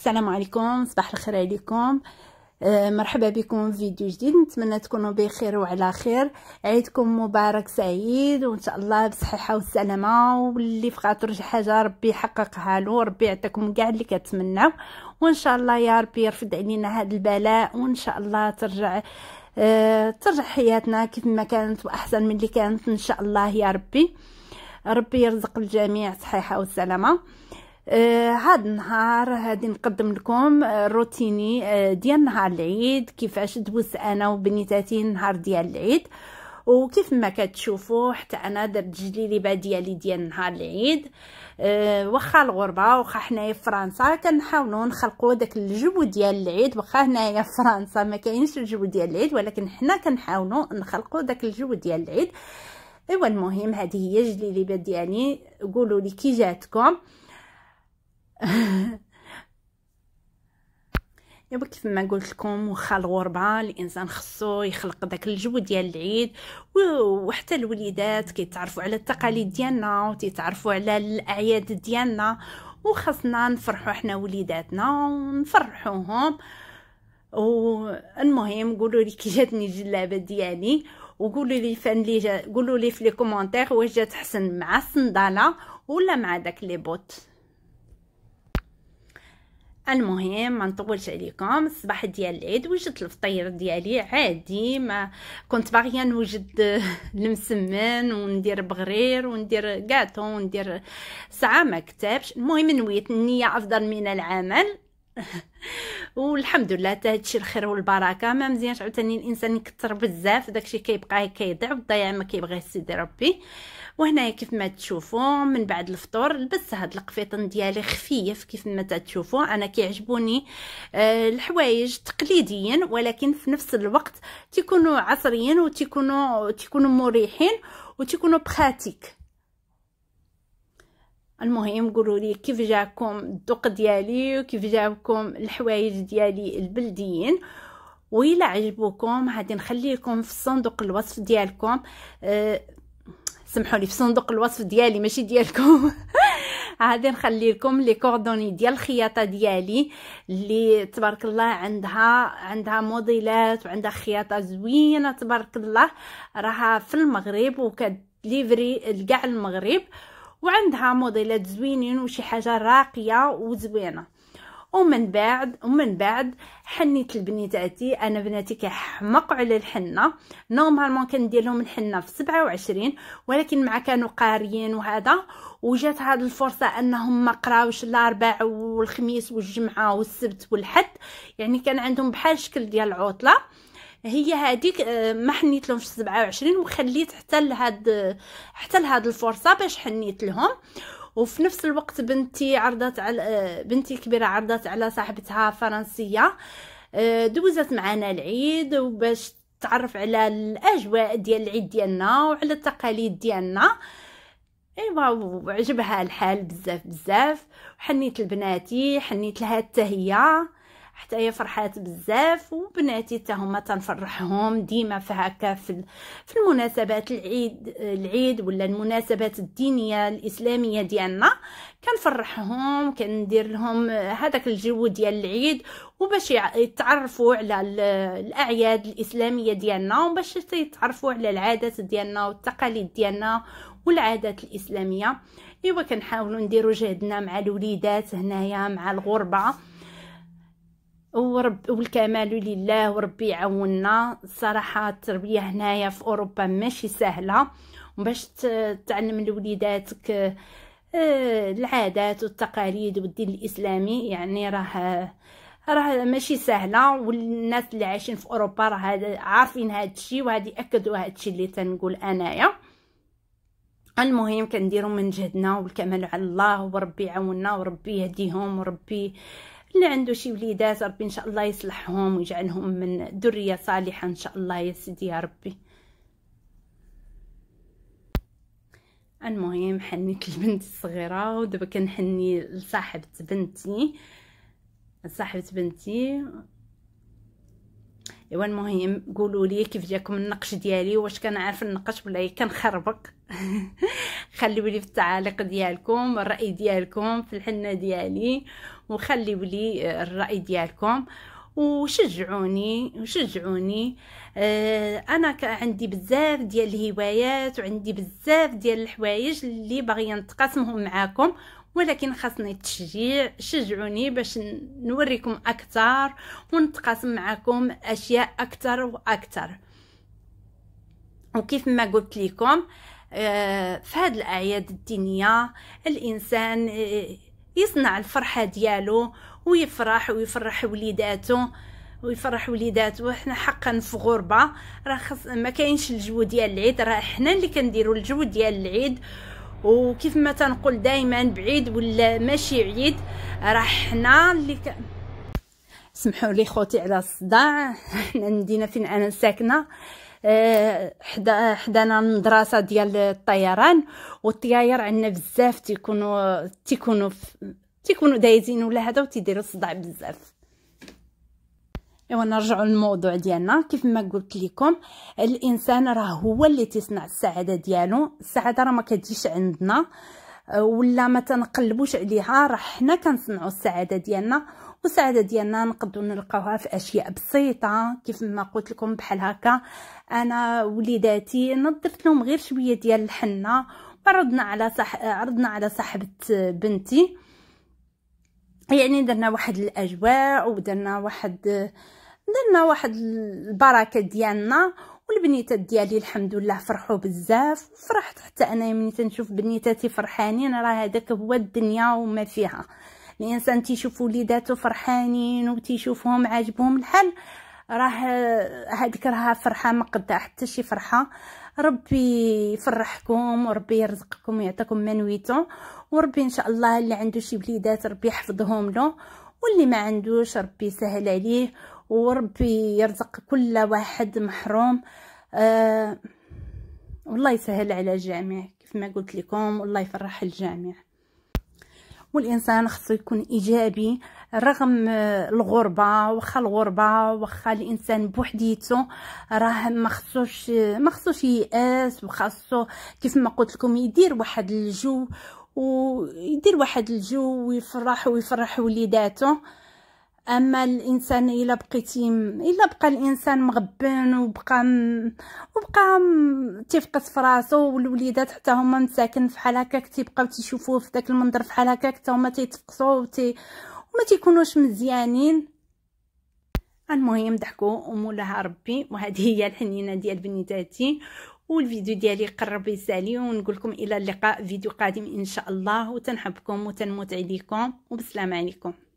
السلام عليكم صباح الخير عليكم آه، مرحبا بكم في فيديو جديد نتمنى تكونوا بخير وعلى خير عيدكم مبارك سعيد وان شاء الله بصحه وسلامه واللي في خاطر شي حاجه ربي يحققها له ربي يعطيكم كاع اللي كتمناو وان شاء الله يا ربي يرفد علينا هذا البلاء وان شاء الله ترجع آه ترجع حياتنا كيف ما كانت واحسن من اللي كانت ان شاء الله يا ربي ربي يرزق الجميع صحيحه أه آه هاد النهار هادي نقدم لكم آه، روتيني آه ديال نهار العيد كيفاش دوزت انا وبنيتاتي نهار ديال العيد وكيف ما كتشوفوا حتى انا درت الجليبه ديالي ديال نهار العيد أه واخا الغربه واخا حنايا في فرنسا كنحاولوا نخلقوا داك الجو ديال العيد واخا هنايا في فرنسا ما كاينش الجو ديال العيد ولكن حنا كنحاولوا نخلقوا داك الجو ديال العيد ايوا المهم هذه هي الجليبه ديالي قولوا لي كي جاتكم دابا كيف ما قلت لكم واخا الغربه الانسان خصو يخلق داك الجو ديال العيد وحتى الوليدات كيتعرفوا على التقاليد ديالنا وتيتعرفوا على الاعياد ديالنا وخصنا نفرحوا حنا وليداتنا ونفرحوهم والمهم قولوا لي كي جاتني الجلابه ديالي وقولوا لي فان لي جا... قولوا لي في لي كومونتير واش جات حسن مع الصنداله ولا مع داك لي بوت المهم ما نطولش عليكم الصباح ديال العيد وجدت الفطير ديالي عادي ما كنت باغيه نوجد المسمن وندير بغرير وندير كاطو وندير ساعه ما كتبش المهم نويت النيه افضل من العمل والحمد لله حتى هادشي الخير والبركه ما مزيانش عاوتاني الانسان يكثر بزاف داكشي كيبقى كيضيع والضياع ما كيبغيش سيدي ربي وهنايا كيف ما تشوفوا من بعد الفطور لبست هاد القفيطن ديالي خفيف كيف ما تشوفوا انا كيعجبوني آه، الحوايج تقليديا ولكن في نفس الوقت تيكونوا عصريين وتيكونوا تيكونوا مريحين وتيكونوا براتيك المهم قولوا لي كيف جاكم الدوق ديالي وكيف جاكم الحوايج ديالي البلديين وإلا عجبوكم غادي نخليكم في صندوق الوصف ديالكم أه سمحوا لي في صندوق الوصف ديالي ماشي ديالكم غادي نخلي لكم لي كوردوني ديال الخياطه ديالي اللي تبارك الله عندها عندها موديلات وعندها خياطه زوينه تبارك الله راها في المغرب وكتليفري لكاع المغرب وعندها موديلات زوينين وشي حاجه راقيه وزوينه ومن بعد ومن بعد حنيت البني تاعتي انا بناتي كيحمقوا على الحنه نورمالمون كندير لهم الحنه في 27 ولكن مع كانوا قاريين وهذا وجات هذه الفرصه انهم ما قراوش الاربع والخميس والجمعه والسبت والحد يعني كان عندهم بحال شكل ديال العطله هي هذيك آه، ما حنيت في 27 وخليت حتى لهاد حتى لهاد الفرصه باش حنيت لهم وفي نفس الوقت بنتي عرضت على آه، بنتي كبيره عرضت على صاحبتها فرنسيه آه، دوزت معنا العيد وباش تعرف على الاجواء ديال العيد ديالنا وعلى التقاليد ديالنا ايوا وعجبها الحال بزاف بزاف وحنيت لبناتي حنيت لها التهيه حتى هي فرحات بزاف وبناتي حتى هما تنفرحهم ديما فهكا في في المناسبات العيد العيد ولا المناسبات الدينيه الاسلاميه ديالنا كنفرحهم كندير لهم هذاك الجو ديال العيد وباش يتعرفوا على الاعياد الاسلاميه ديالنا وباش يتعرفوا على العادات ديالنا والتقاليد ديالنا والعادات الاسلاميه ايوا كنحاولوا نديروا جهدنا مع الوليدات هنايا مع الغربه ورب والكمال لله وربي يعاوننا الصراحه التربيه هنايا في اوروبا ماشي سهله باش تعلم لوليداتك آه، العادات والتقاليد والدين الاسلامي يعني راه راه ماشي سهله والناس اللي عايشين في اوروبا راه عارفين هذا الشيء وهذه ياكدوا هذا الشيء اللي تنقول انايا المهم كنديروا من جهدنا والكمال على الله وربي يعاوننا وربي يهديهم وربي آه اللي عنده شي وليدات ربي ان شاء الله يصلحهم ويجعلهم من ذريه صالحه ان شاء الله يا سيدي يا ربي المهم حنيت البنت الصغيره ودابا كنحني لصاحبه بنتي صاحبه بنتي ايوا المهم قولوا لي كيف جاكم النقش ديالي واش كنعرف النقش ولا كنخربق خليو لي في التعاليق ديالكم الراي ديالكم في الحنه ديالي وخليو لي آه، الراي ديالكم وشجعوني وشجعوني آه انا عندي بزاف ديال الهوايات وعندي بزاف ديال الحوايج اللي باغيه نتقاسمهم معاكم ولكن خاصني التشجيع شجعوني باش نوريكم اكثر ونتقاسم معاكم اشياء اكثر واكثر وكيف ما قلت لكم آه، في هاد الاعياد الدينيه الانسان آه، يصنع الفرحه ديالو ويفرح ويفرح وليداتو ويفرح وليداتو حنا حقا في غربه راه خص ما كاينش الجو ديال العيد راه حنا اللي كنديروا الجو ديال العيد وكيف ما تنقول دائما بعيد ولا ماشي عيد راه حنا اللي ك... سمحوا لي خوتي على الصداع حنا المدينه فين انا ساكنه حدا حدانا المدرسه ديال الطيران والطياير عندنا بزاف تيكونوا تيكونوا تيكونوا دايزين ولا هذا وتيديروا الصداع بزاف ايوا نرجعوا للموضوع ديالنا كيف ما قلت لكم الانسان راه هو اللي تيصنع السعاده ديالو السعاده راه ما كتجيش عندنا ولا ما تنقلبوش عليها راه حنا كنصنعوا السعاده ديالنا والسعاده ديالنا نقدروا نلقاوها في اشياء بسيطه كيف ما قلت لكم بحال هكا انا وليداتي نظفت لهم غير شويه ديال الحنه عرضنا على صح عرضنا على صاحبه بنتي يعني درنا واحد الاجواء ودرنا واحد درنا واحد البركه ديالنا والبنيتات ديالي الحمد لله فرحوا بزاف فرحت حتى انا ملي يعني تنشوف بنيتاتي فرحانين راه هذاك هو الدنيا وما فيها الانسان تيشوف وليداتو فرحانين وتيشوفهم عاجبهم الحال راه هذيك راها فرحه ما قدها حتى شي فرحه ربي يفرحكم وربي يرزقكم ويعطيكم ما نويتو وربي ان شاء الله اللي عنده شي وليدات ربي يحفظهم له واللي ما عندوش ربي يسهل عليه وربي يرزق كل واحد محروم أه والله يسهل على الجميع كيف ما قلت لكم والله يفرح الجميع والانسان خصو يكون ايجابي رغم آه، الغربه واخا الغربه واخا الانسان بوحديته راه ما خصوش آه، ما خصوش يياس وخاصو كيف ما قلت لكم يدير واحد الجو ويدير واحد الجو ويفرح ويفرح وليداتو اما الانسان الا بقيتي الا بقى الانسان مغبن وبقى م... وبقى م... تيفقس في راسو والوليدات حتى هما مساكن فحال هكاك تيبقاو تيشوفوه في داك المنظر فحال هكاك حتى هما تيتفقسوا وتي وما تيكونوش مزيانين المهم ضحكوا ومولاها ربي وهذه هي الحنينه ديال بنيتاتي والفيديو ديالي قرب يسالي ونقول لكم الى اللقاء فيديو قادم ان شاء الله وتنحبكم وتنموت عليكم وبسلام عليكم